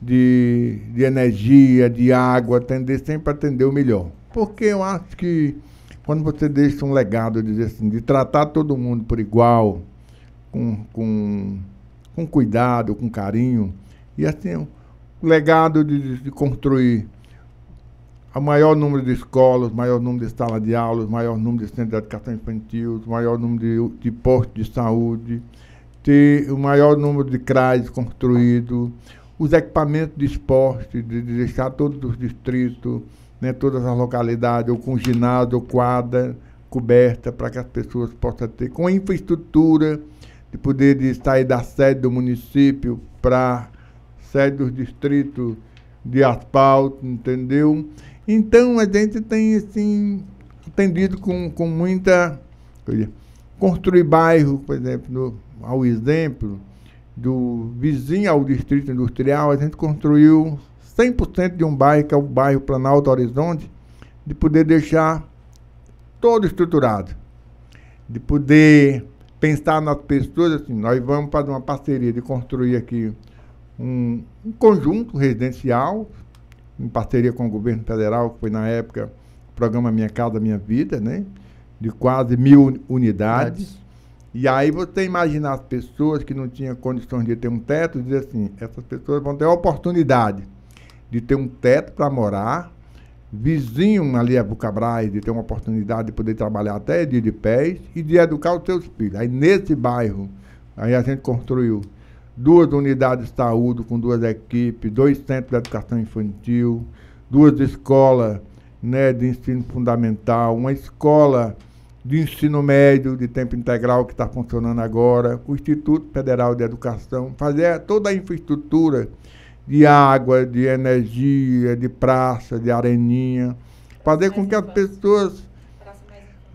de, de energia, de água, atender, sempre atender o melhor. Porque eu acho que quando você deixa um legado de, assim, de tratar todo mundo por igual, com, com, com cuidado, com carinho, e assim, o um legado de, de construir o maior número de escolas, maior número de salas de aulas, maior número de centros de educação infantil, maior número de, de postos de saúde, ter o maior número de CRAs construído, os equipamentos de esporte, de, deixar todos os distritos, né, todas as localidades, ou com ginásio, ou quadra coberta, para que as pessoas possam ter, com a infraestrutura, de poder de sair da sede do município para sede dos distritos de asfalto, entendeu? Então a gente tem assim atendido com, com muita. Construir bairro, por exemplo, no, ao exemplo, do vizinho ao distrito industrial, a gente construiu 100% de um bairro, que é o bairro Planalto Horizonte, de poder deixar todo estruturado, de poder pensar nas pessoas, assim, nós vamos fazer uma parceria de construir aqui um, um conjunto residencial, em parceria com o governo federal, que foi na época o programa Minha Casa Minha Vida, né? de quase mil unidades. E aí você imagina as pessoas que não tinham condições de ter um teto, dizer assim, essas pessoas vão ter a oportunidade de ter um teto para morar, vizinho ali a é Bucabras, de ter uma oportunidade de poder trabalhar até dia de pés e de educar os seus filhos. Aí nesse bairro, aí a gente construiu duas unidades de saúde com duas equipes, dois centros de educação infantil, duas escolas né, de ensino fundamental, uma escola de ensino médio de tempo integral que está funcionando agora, o Instituto Federal de Educação, fazer toda a infraestrutura de água, de energia, de praça, de areninha, fazer com que as pessoas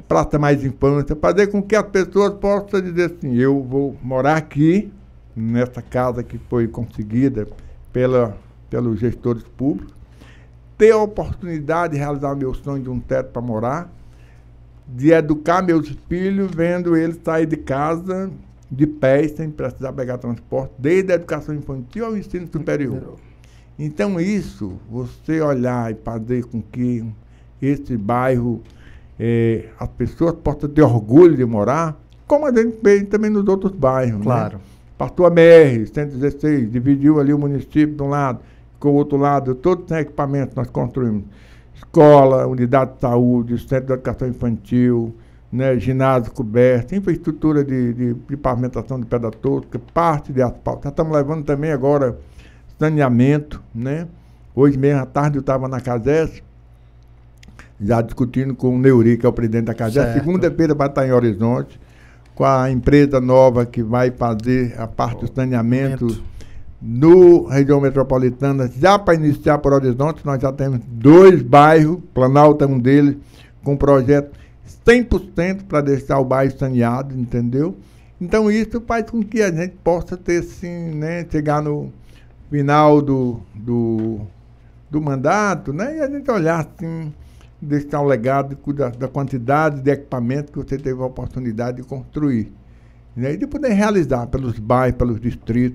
praça mais infância, fazer com que as pessoas possam dizer assim, eu vou morar aqui, nessa casa que foi conseguida pela, pelos gestores públicos, ter a oportunidade de realizar meu sonho de um teto para morar, de educar meus filhos, vendo eles sair de casa de pé sem precisar pegar transporte, desde a educação infantil ao ensino superior. Então, isso, você olhar e fazer com que esse bairro, eh, as pessoas possam ter orgulho de morar, como a gente fez também nos outros bairros. Né? Claro. Né? a MR, 116, dividiu ali o município de um lado, com o outro lado, todo sem equipamento nós construímos escola, unidade de saúde, centro de educação infantil, né, ginásio coberto, infraestrutura de, de, de pavimentação de pedra tosca, é parte de asfalto. Já estamos levando também agora saneamento, né? Hoje mesmo à tarde eu estava na CASES, já discutindo com o Neuri, que é o presidente da CASES, Segunda-feira vai estar em Horizonte, com a empresa nova que vai fazer a parte do saneamento no região metropolitana, já para iniciar por Horizonte, nós já temos dois bairros, Planalto é um deles, com projeto 100% para deixar o bairro saneado, entendeu? Então isso faz com que a gente possa ter, sim, né, chegar no final do, do, do mandato, né, e a gente olhar, assim, deixar um legado da, da quantidade de equipamento que você teve a oportunidade de construir, né, e de poder realizar pelos bairros, pelos distritos,